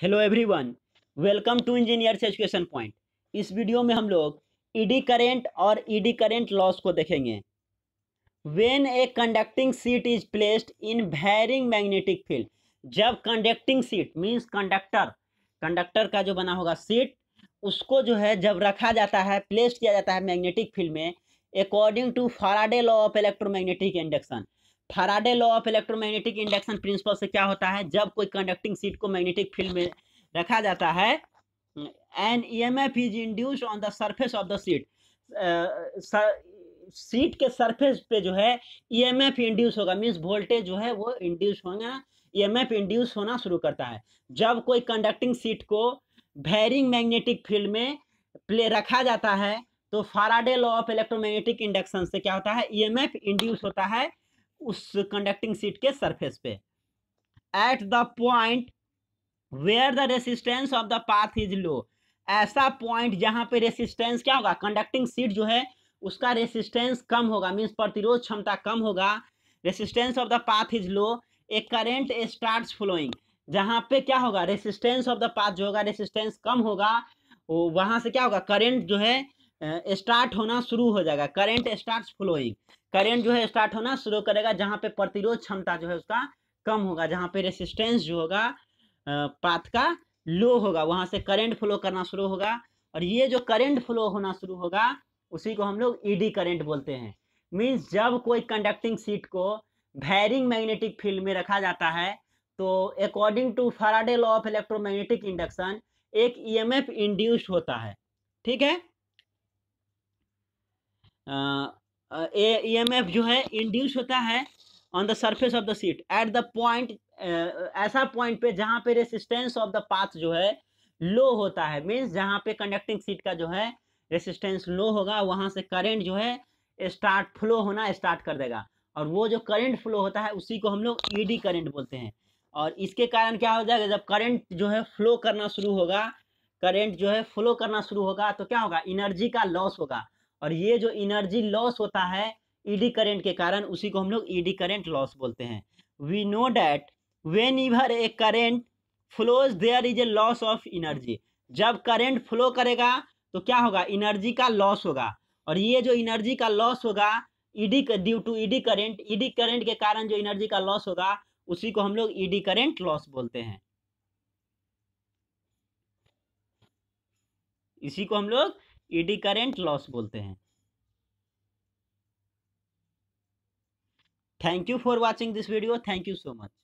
hello everyone welcome to engineers education point इस video में हम लोग ईडी e करेंट और ईडी करेंट लॉस को देखेंगे when a conducting sheet is placed in varying magnetic field जब conducting sheet means conductor conductor का जो बना होगा सीट उसको जो है जब रखा जाता है प्लेस किया जाता है मैग्नेटिक फील्ड में according to Faraday law of electromagnetic induction Faraday law of electromagnetic induction principle से क्या होता है जब कोई कंडक्टिंग सीट को मैग्नेटिक फील्ड में रखा जाता है an E M F is induce on the surface of the sheet sheet के सरफेस पे जो है ई एम एफ इंड्यूस होगा मीन्स वोल्टेज जो है वो इंड्यूस होगा ई एम एफ इंड्यूस होना शुरू करता है जब कोई कंडक्टिंग सीट को वेरिंग मैग्नेटिक फील्ड में प्ले रखा जाता है तो Faraday law of electromagnetic induction से क्या होता है ई एम एफ इंड्यूस होता है उस कंडक्टिंग सीट के सरफेस पे at the point where the resistance of the path is low ऐसा पॉइंट जहां पे रेसिस्टेंस क्या होगा कंडक्टिंग सीट जो है उसका रेसिस्टेंस कम होगा मीन्स प्रतिरोध क्षमता कम होगा resistance of the path is low a current start flowing जहां पे क्या होगा रेसिस्टेंस ऑफ द पाथ जो होगा रेसिस्टेंस कम होगा वहां से क्या होगा करेंट जो है स्टार्ट होना शुरू हो जाएगा करेंट स्टार्ट फ्लोइंग करेंट जो है स्टार्ट होना शुरू करेगा जहाँ पे प्रतिरोध क्षमता जो है उसका कम होगा जहाँ पे रेसिस्टेंस जो होगा पाथ का लो होगा वहाँ से करेंट फ्लो करना शुरू होगा और ये जो करेंट फ्लो होना शुरू होगा उसी को हम लोग ईडी e करंट बोलते हैं मीन्स जब कोई कंडक्टिंग सीट को वैरिंग मैग्नेटिक फील्ड में रखा जाता है तो according to Faraday law of electromagnetic induction एक ईएमएफ e इंड्यूस्ड होता है ठीक है ई एम एफ जो है इंड्यूस होता है on the surface of the sheet at the point ऐसा पॉइंट पे जहाँ पे रेसिस्टेंस ऑफ द पाथ जो है लो होता है मीन्स जहाँ पे कंडक्टिंग सीट का जो है रेसिस्टेंस लो होगा वहाँ से करेंट जो है स्टार्ट फ्लो होना स्टार्ट कर देगा और वो जो करेंट फ्लो होता है उसी को हम लोग ईडी e करेंट बोलते हैं और इसके कारण क्या हो जाएगा जब करंट जो है फ्लो करना शुरू होगा करंट जो है फ्लो करना शुरू होगा तो क्या होगा एनर्जी का लॉस होगा और ये जो इनर्जी लॉस होता है ईडी e करेंट के कारण उसी को हम लोग ईडी करेंट लॉस बोलते हैं we know that whenever a current flows there is a loss of energy जब करेंट फ्लो करेगा तो क्या होगा इनर्जी का लॉस होगा और ये जो इनर्जी का लॉस होगा eddy due to eddy current eddy current के कारण जो एनर्जी का लॉस होगा उसी को हम लोग ईडी करेंट लॉस बोलते हैं इसी को हम लोग ईडी करेंट लॉस बोलते हैं thank you for watching this video thank you so much